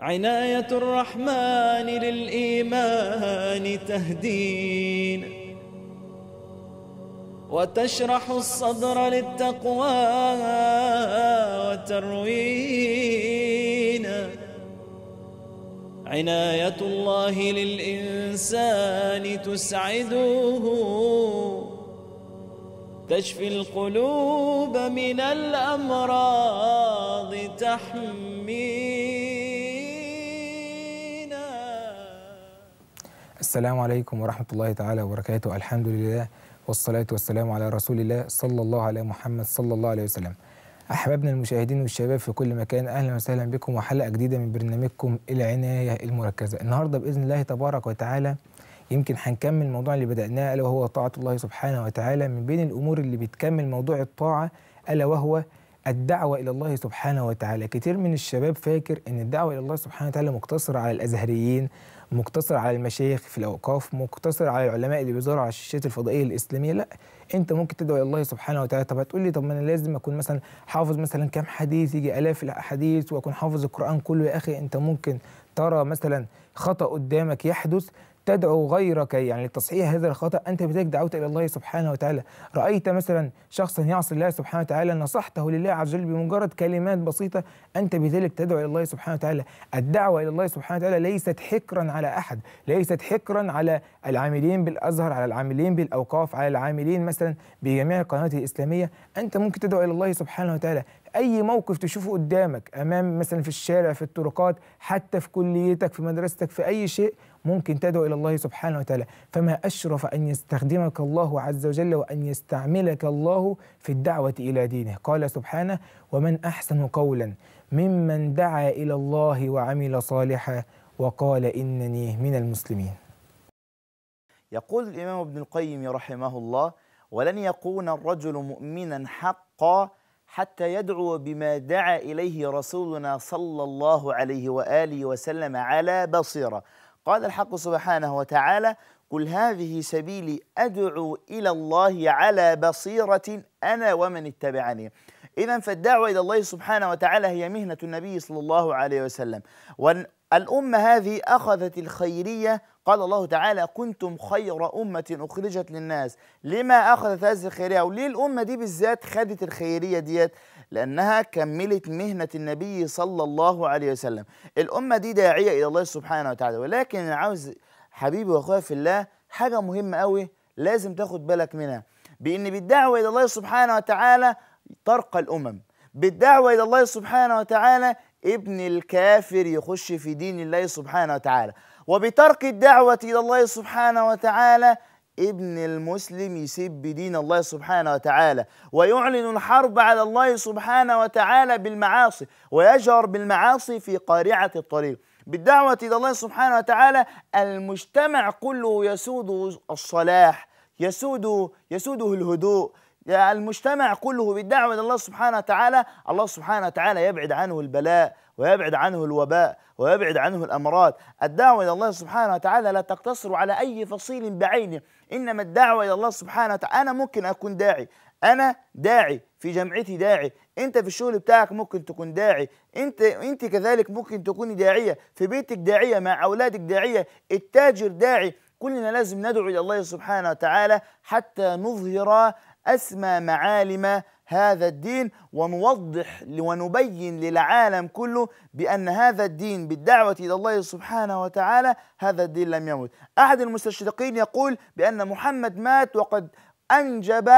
عناية الرحمن للإيمان تهدين وتشرح الصدر للتقوى وتروينا عناية الله للإنسان تسعده تشفي القلوب من الأمراض تحميه السلام عليكم ورحمة الله تعالى وبركاته الحمد لله والصلاة والسلام على رسول الله صلى الله على محمد صلى الله عليه وسلم أحبابنا المشاهدين والشباب في كل مكان أهلا وسهلا بكم وحلقة جديدة من برنامجكم العناية المركزة النهاردة بإذن الله تبارك وتعالى يمكن هنكمل الموضوع اللي بدأناه ألا وهو طاعة الله سبحانه وتعالى من بين الأمور اللي بتكمل موضوع الطاعة ألا وهو الدعوة إلى الله سبحانه وتعالى كتير من الشباب فاكر أن الدعوة إلى الله سبحانه وتعالى مقتصرة على الأزهريين مقتصر على المشايخ في الاوقاف مقتصر على العلماء اللي بيزوروا على الشاشات الفضائيه الاسلاميه لا انت ممكن تدعو الى الله سبحانه وتعالى طب هتقول لي طب ما انا لازم اكون مثلا حافظ مثلا كام حديث يجي الاف الاحاديث واكون حافظ القران كله يا اخي انت ممكن ترى مثلا خطا قدامك يحدث تدعو غيرك يعني لتصحيح هذا الخطأ أنت بذلك دعوت إلى الله سبحانه وتعالى رأيت مثلا شخصا يعصي الله سبحانه وتعالى نصحته لله عز وجل بمجرد كلمات بسيطة أنت بذلك تدعو إلى الله سبحانه وتعالى الدعوة إلى الله سبحانه وتعالى ليست حكرا على أحد ليست حكرا على العاملين بالأزهر على العاملين بالأوقاف على العاملين مثلا بجميع القنوات الإسلامية أنت ممكن تدعو إلى الله سبحانه وتعالى اي موقف تشوفه قدامك امام مثلا في الشارع في الطرقات حتى في كليتك في مدرستك في اي شيء ممكن تدعو إلى الله سبحانه وتعالى فما أشرف أن يستخدمك الله عز وجل وأن يستعملك الله في الدعوة إلى دينه قال سبحانه ومن أحسن قولا ممن دعا إلى الله وعمل صالحا وقال إنني من المسلمين يقول الإمام ابن القيم رحمه الله ولن يكون الرجل مؤمنا حقا حتى يدعو بما دعا إليه رسولنا صلى الله عليه وآله وسلم على بصيرة قال الحق سبحانه وتعالى قل هذه سبيلي أدعو إلى الله على بصيرة أنا ومن اتبعني إذا فالدعوة إلى الله سبحانه وتعالى هي مهنة النبي صلى الله عليه وسلم الأمة هذه أخذت الخيرية قال الله تعالى كنتم خير أمة أخرجت للناس لما أخذت هذه الخيرية وليه الأمة دي بالذات خدت الخيرية ديت لأنها كملت مهنة النبي صلى الله عليه وسلم الأمة دي داعية إلى الله سبحانه وتعالى ولكن أنا عاوز حبيبي وأخويا في الله حاجة مهمة أوي لازم تاخد بالك منها بأن بالدعوة إلى الله سبحانه وتعالى ترقى الأمم بالدعوة إلى الله سبحانه وتعالى ابن الكافر يخش في دين الله سبحانه وتعالى وبترك الدعوة إلى الله سبحانه وتعالى ابن المسلم يسب دين الله سبحانه وتعالى ويعلن الحرب على الله سبحانه وتعالى بالمعاصي ويجهر بالمعاصي في قارعة الطريق بالدعوة إلى الله سبحانه وتعالى المجتمع كله يسود الصلاح يسود يسوده الهدوء المجتمع كله بالدعوة إلى الله سبحانه وتعالى الله سبحانه وتعالى يبعد عنه البلاء ويبعد عنه الوباء ويبعد عنه الأمراض الدعوة إلى الله سبحانه وتعالى لا تقتصر على أي فصيل بعينه إنما الدعوة إلى الله سبحانه وتعالى أنا ممكن أكون داعي أنا داعي في جمعيتي داعي انت في الشغل بتاعك ممكن تكون داعي انت انت كذلك ممكن تكوني داعيه في بيتك داعيه مع اولادك داعيه التاجر داعي كلنا لازم ندعو الى الله سبحانه وتعالى حتى نظهر أسمى معالم هذا الدين ونوضح ونبين للعالم كله بأن هذا الدين بالدعوة إلى الله سبحانه وتعالى هذا الدين لم يمت أحد المستشرقين يقول بأن محمد مات وقد أنجب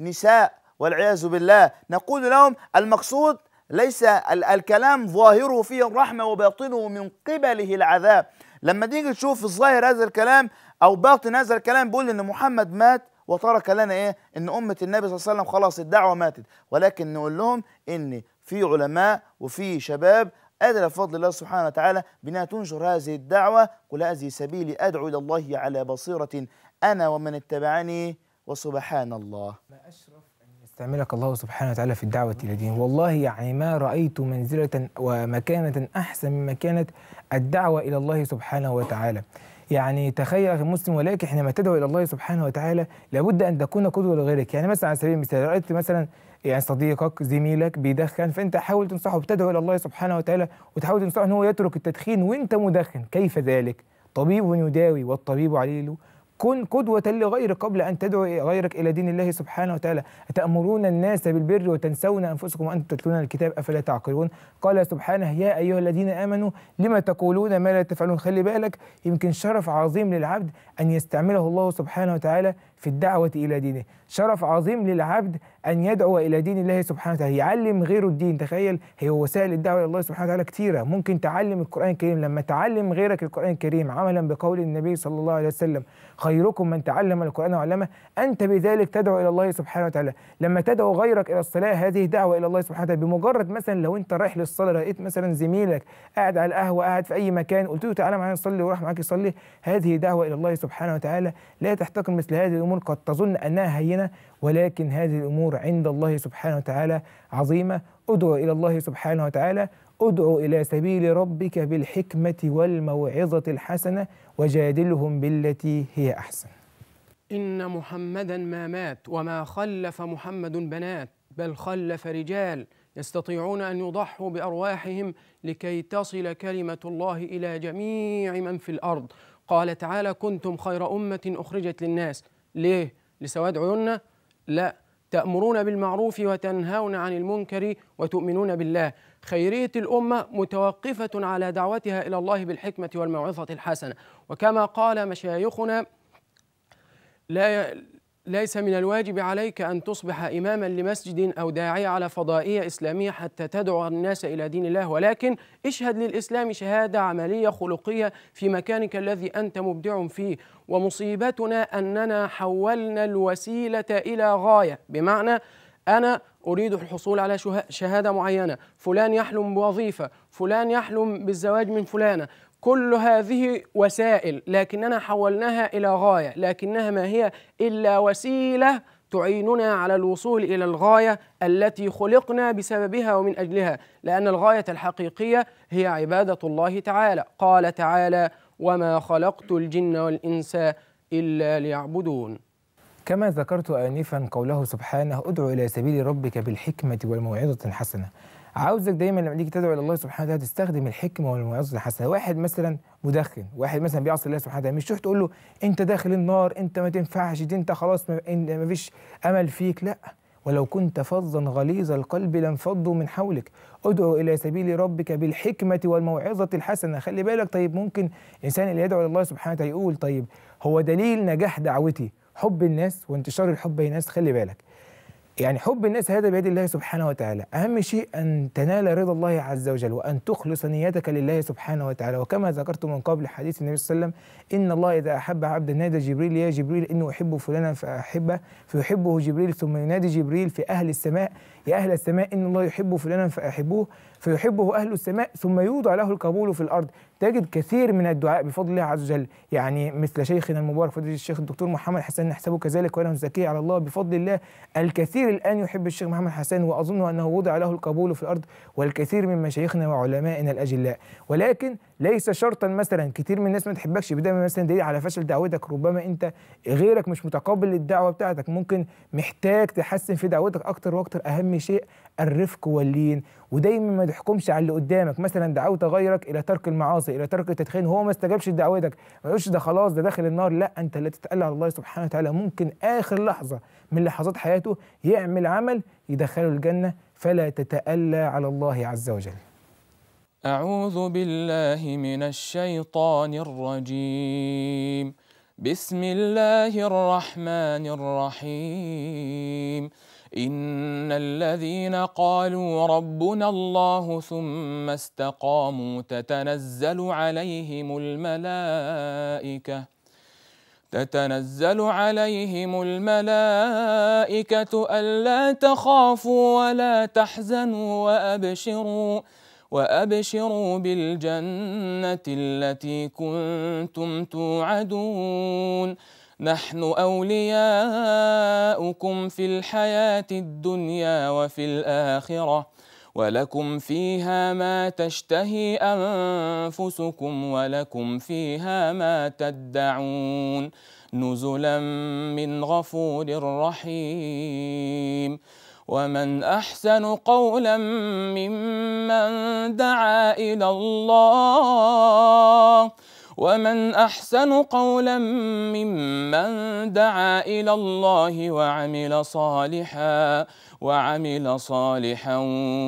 نساء والعياذ بالله نقول لهم المقصود ليس الكلام ظاهره فيه الرحمة وباطنه من قبله العذاب لما تيجي تشوف الظاهر هذا الكلام أو باطن هذا الكلام بيقول إن محمد مات وترك لنا ايه ان امه النبي صلى الله عليه وسلم خلاص الدعوه ماتت ولكن نقول لهم ان في علماء وفي شباب قادرة بفضل الله سبحانه وتعالى بأنها تنشر هذه الدعوة قل هذه سبيلي أدعو إلى الله على بصيرة أنا ومن اتبعني وسبحان الله ما أشرف أن يستعملك الله سبحانه وتعالى في الدعوة إلى دينه والله يعني ما رأيت منزلة ومكانة أحسن من مكانة الدعوة إلى الله سبحانه وتعالى يعني تخيل أخي المسلم ولكن حينما تدعو إلى الله سبحانه وتعالى لابد أن تكون قدوة لغيرك يعني مثلا على سبيل المثال رأيت مثلا يعني صديقك زميلك بيدخن فانت حاول تنصحه بتدعو الى الله سبحانه وتعالى وتحاول تنصحه ان هو يترك التدخين وانت مدخن كيف ذلك طبيب يداوي والطبيب عليل كن قدوة لغيرك قبل أن تدعو غيرك إلى دين الله سبحانه وتعالى أتأمرون الناس بالبر وتنسون أنفسكم وأنتم تتلون الكتاب أفلا تعقلون قال سبحانه يا أيها الذين آمنوا لما تقولون ما لا تفعلون خلي بالك يمكن شرف عظيم للعبد أن يستعمله الله سبحانه وتعالى في الدعوة إلى دينه شرف عظيم للعبد أن يدعو إلى دين الله سبحانه وتعالى يعلم غيره الدين تخيل هي وسائل الدعوة إلى الله سبحانه وتعالى كثيرة ممكن تعلم القرآن الكريم لما تعلم غيرك القرآن الكريم عملا بقول النبي صلى الله عليه وسلم خيركم من تعلم القرآن وعلمه أنت بذلك تدعو إلى الله سبحانه وتعالى لما تدعو غيرك إلى الصلاة هذه دعوة إلى الله سبحانه وتعالى بمجرد مثلا لو أنت رايح للصلاة لقيت مثلا زميلك قاعد على القهوة قاعد في أي مكان قلت له تعالى معايا نصلي وراح معاك يصلي هذه دعوة إلى الله سبحانه وتعالى لا تحتقر مثل هذه الأمور قد تظن أنها هينة ولكن هذه الأمور عند الله سبحانه وتعالى عظيمة ادعو إلى الله سبحانه وتعالى ادعو إلى سبيل ربك بالحكمة والموعظة الحسنة وجادلهم بالتي هي أحسن إن محمدا ما مات وما خلف محمد بنات بل خلف رجال يستطيعون أن يضحوا بأرواحهم لكي تصل كلمة الله إلى جميع من في الأرض قال تعالى كنتم خير أمة أخرجت للناس ليه؟ لسواد عيوننا؟ لا تأمرون بالمعروف وتنهون عن المنكر وتؤمنون بالله خيرية الأمة متوقفة على دعوتها إلى الله بالحكمة والموعظة الحسنة وكما قال مشايخنا لا ليس من الواجب عليك أن تصبح إماما لمسجد أو داعية على فضائية إسلامية حتى تدعو الناس إلى دين الله ولكن اشهد للإسلام شهادة عملية خلقية في مكانك الذي أنت مبدع فيه ومصيبتنا أننا حولنا الوسيلة إلى غاية بمعنى أنا أريد الحصول على شهادة معينة فلان يحلم بوظيفة فلان يحلم بالزواج من فلانة كل هذه وسائل لكننا حولناها الى غايه لكنها ما هي الا وسيله تعيننا على الوصول الى الغايه التي خلقنا بسببها ومن اجلها لان الغايه الحقيقيه هي عباده الله تعالى قال تعالى وما خلقت الجن والانس الا ليعبدون كما ذكرت انفا قوله سبحانه ادعو الى سبيل ربك بالحكمه والموعظه الحسنة عاوزك دايما لما تيجي تدعو الى الله سبحانه وتعالى تستخدم الحكمه والموعظه الحسنه واحد مثلا مدخن واحد مثلا بيعصي الله سبحانه وتعالى مش تروح تقول له انت داخل النار انت ما تنفعش دي انت خلاص ما فيش امل فيك لا ولو كنت فظا غليظ القلب لانفضوا من حولك ادعو الى سبيل ربك بالحكمه والموعظه الحسنه خلي بالك طيب ممكن الانسان اللي يدعو الى الله سبحانه وتعالى يقول طيب هو دليل نجاح دعوتي حب الناس وانتشار الحب بين الناس خلي بالك يعني حب الناس هذا بيد الله سبحانه وتعالى أهم شيء أن تنال رضا الله عز وجل وأن تخلص نيتك لله سبحانه وتعالى وكما ذكرت من قبل حديث النبي صلى الله عليه وسلم إن الله إذا أحب عبدا نادى جبريل يا جبريل إني أحب فلانا فأحبه فيحبه جبريل ثم ينادي جبريل في أهل السماء يا أهل السماء إن الله يحب فلانا فأحبوه فيحبه أهل السماء ثم يوضع له القبول في الأرض تجد كثير من الدعاء بفضل الله عز وجل يعني مثل شيخنا المبارك فضيلة الشيخ الدكتور محمد حسن نحسبه كذلك وله الزكية على الله بفضل الله الكثير الآن يحب الشيخ محمد حسن وأظن أنه وضع له القبول في الأرض والكثير من مشايخنا وعلمائنا الأجلاء ولكن ليس شرطا مثلا كتير من الناس ما تحبكش بدا مثلا دليل على فشل دعوتك ربما انت غيرك مش متقبل للدعوه بتاعتك ممكن محتاج تحسن في دعوتك اكتر واكتر اهم شيء الرفق واللين ودايما ما تحكمش على اللي قدامك مثلا دعوت غيرك الى ترك المعاصي الى ترك التدخين هو ما استجابش لدعوتك ما تقولش ده خلاص ده داخل النار لا انت لا تتألى على الله سبحانه وتعالى ممكن اخر لحظه من لحظات حياته يعمل عمل يدخله الجنه فلا تتألى على الله عز وجل أعوذ بالله من الشيطان الرجيم بسم الله الرحمن الرحيم إن الذين قالوا ربنا الله ثم استقاموا تتنزل عليهم الملائكة تتنزل عليهم الملائكة ألا تخافوا ولا تحزنوا وأبشروا وأبشروا بالجنة التي كنتم توعدون نحن أولياؤكم في الحياة الدنيا وفي الآخرة ولكم فيها ما تشتهي أنفسكم ولكم فيها ما تدعون نزلا من غفور رحيم ومن احسن قولا ممن دعا الى الله ومن احسن قولا ممن دعا الى الله وعمل صالحا وعمل صالحا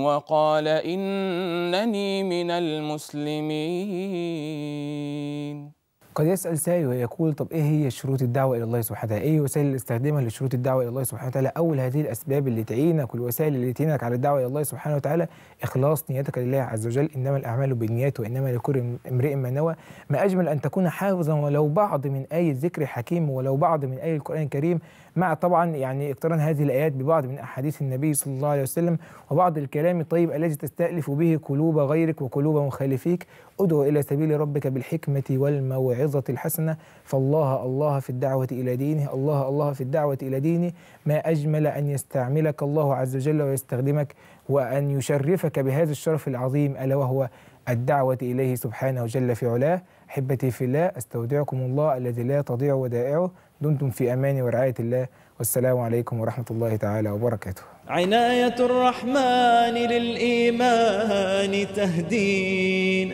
وقال انني من المسلمين قد يسأل سائل ويقول طب إيه هي شروط الدعوة إلى الله سبحانه وتعالى؟ إيه وسائل اللي استخدمها لشروط الدعوة إلى الله سبحانه وتعالى؟ أول هذه الأسباب اللي تعينك والوسائل اللي تعينك على الدعوة إلى الله سبحانه وتعالى إخلاص نيتك لله عز وجل إنما الأعمال بالنيات وإنما لكل امرئ ما نوى ما أجمل أن تكون حافظا ولو بعض من اي ذكر حكيم ولو بعض من اي القرآن الكريم مع طبعا يعني اقتران هذه الآيات ببعض من أحاديث النبي صلى الله عليه وسلم وبعض الكلام الطيب الذي تستألف به قلوب غيرك وقلوب مخالفيك ادعو إلى سبيل ربك بالحكمة والموعظة الحسنة فالله الله في الدعوة إلى دينه الله الله في الدعوة إلى دينه ما أجمل أن يستعملك الله عز وجل ويستخدمك وأن يشرفك بهذا الشرف العظيم ألا وهو الدعوة إليه سبحانه جل في علاه أحبتي في الله أستودعكم الله الذي لا تضيع ودائعه دمتم في أمان ورعاية الله والسلام عليكم ورحمة الله تعالى وبركاته عناية الرحمن للإيمان تهدين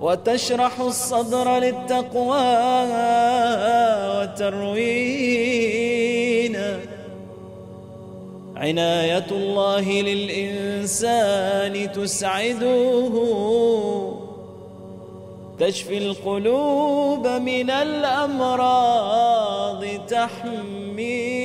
وتشرح الصدر للتقوى وتروين عناية الله للإنسان تسعده تشفي القلوب من الأمراض تحميه